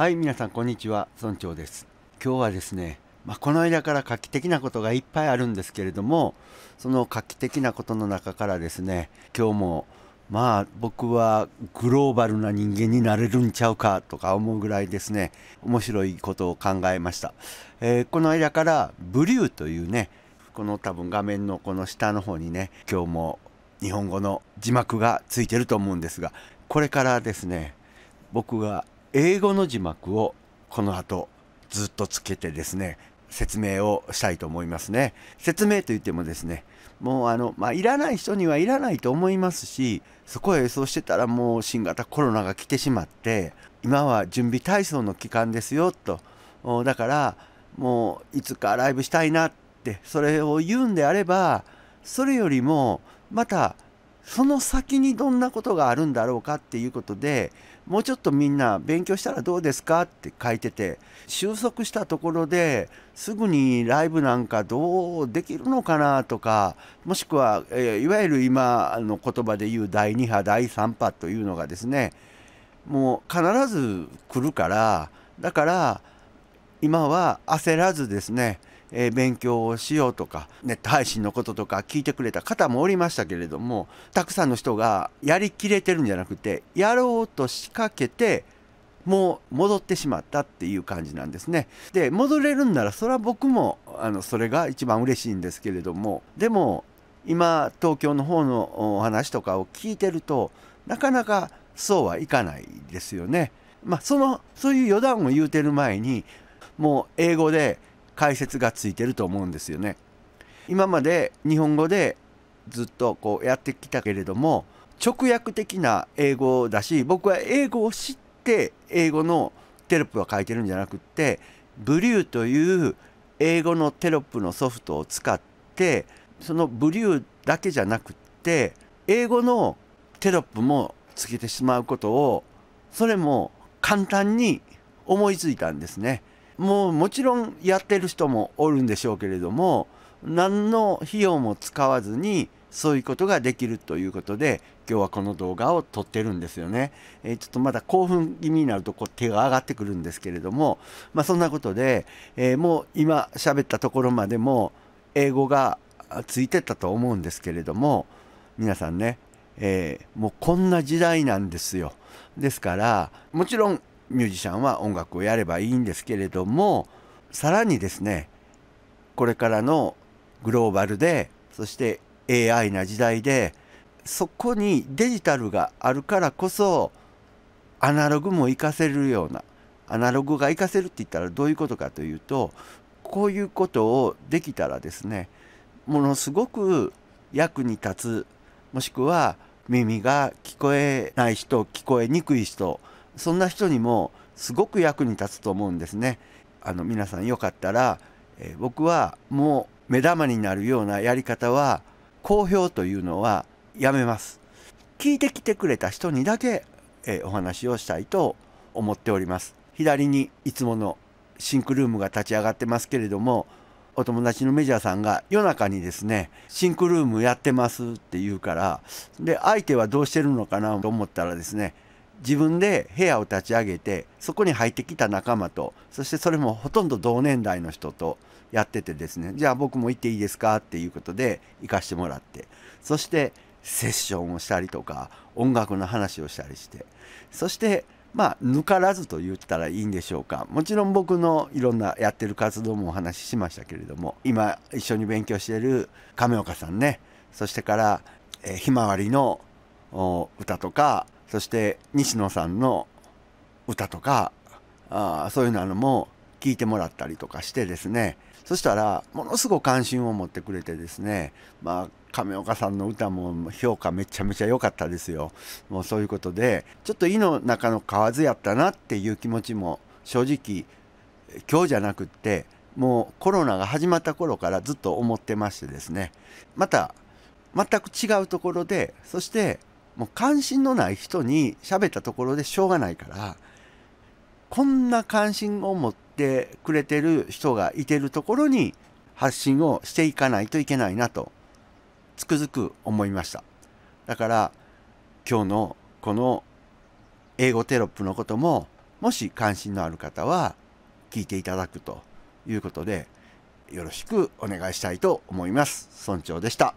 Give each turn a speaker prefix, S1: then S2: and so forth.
S1: はい皆さんこんにちは村長です今日はですねまあ、この間から画期的なことがいっぱいあるんですけれどもその画期的なことの中からですね今日もまあ僕はグローバルな人間になれるんちゃうかとか思うぐらいですね面白いことを考えました、えー、この間からブリューというねこの多分画面のこの下の方にね今日も日本語の字幕がついてると思うんですがこれからですね僕が英語の字幕をこの後ずっとつけてですね説明をしたいと思いますね説明といってもですねもうあのまあいらない人にはいらないと思いますしそこへそうしてたらもう新型コロナが来てしまって今は準備体操の期間ですよとだからもういつかライブしたいなってそれを言うんであればそれよりもまたその先にどんなことがあるんだろうかっていうことでもうちょっとみんな勉強したらどうですかって書いてて収束したところですぐにライブなんかどうできるのかなとかもしくは、えいわゆる今の言葉で言う第2波第3波というのがですねもう必ず来るからだから今は焦らずですねえ勉強をしようとかネット配信のこととか聞いてくれた方もおりましたけれどもたくさんの人がやりきれてるんじゃなくてやろうと仕掛けてもう戻ってしまったっていう感じなんですね。で戻れるんならそれは僕もあのそれが一番嬉しいんですけれどもでも今東京の方のお話とかを聞いてるとなかなかそうはいかないですよね。まあ、そのそういう余談を言うてる前にもう英語で解説がついてると思うんですよね。今まで日本語でずっとこうやってきたけれども直訳的な英語だし僕は英語を知って英語のテロップは書いてるんじゃなくってブリューという英語のテロップのソフトを使ってそのブリューだけじゃなくって英語のテロップもつけてしまうことをそれも簡単に思いついたんですね。もうもちろんやってる人もおるんでしょうけれども何の費用も使わずにそういうことができるということで今日はこの動画を撮ってるんですよね。えー、ちょっとまだ興奮気味になるとこう手が上がってくるんですけれども、まあ、そんなことで、えー、もう今喋ったところまでも英語がついてたと思うんですけれども皆さんね、えー、もうこんな時代なんですよ。ですからもちろんミュージシャンは音楽をやればいいんですけれどもさらにですねこれからのグローバルでそして AI な時代でそこにデジタルがあるからこそアナログも活かせるようなアナログが活かせるって言ったらどういうことかというとこういうことをできたらですねものすごく役に立つもしくは耳が聞こえない人聞こえにくい人そんな人にもすごく役に立つと思うんですね。あの皆さんよかったら、えー、僕はもう目玉になるようなやり方は公表というのはやめます。聞いてきてくれた人にだけ、えー、お話をしたいと思っております。左にいつものシンクルームが立ち上がってますけれどもお友達のメジャーさんが夜中にですねシンクルームやってますって言うからで相手はどうしてるのかなと思ったらですね自分で部屋を立ち上げてそこに入ってきた仲間とそしてそれもほとんど同年代の人とやっててですねじゃあ僕も行っていいですかっていうことで行かしてもらってそしてセッションをしたりとか音楽の話をしたりしてそしてまあ抜からずと言ったらいいんでしょうかもちろん僕のいろんなやってる活動もお話ししましたけれども今一緒に勉強してる亀岡さんねそしてから、えひまわりの歌とかそして西野さんの歌とかあそういうのも聞いてもらったりとかしてですねそしたらものすごく関心を持ってくれてですねまあ亀岡さんの歌も評価めちゃめちゃ良かったですよもうそういうことでちょっと井の中の蛙やったなっていう気持ちも正直今日じゃなくってもうコロナが始まった頃からずっと思ってましてですねまた全く違うところでそしてもう関心のない人に喋ったところでしょうがないからこんな関心を持ってくれてる人がいてるところに発信をしていかないといけないなとつくづく思いましただから今日のこの英語テロップのことももし関心のある方は聞いていただくということでよろしくお願いしたいと思います。村長でした。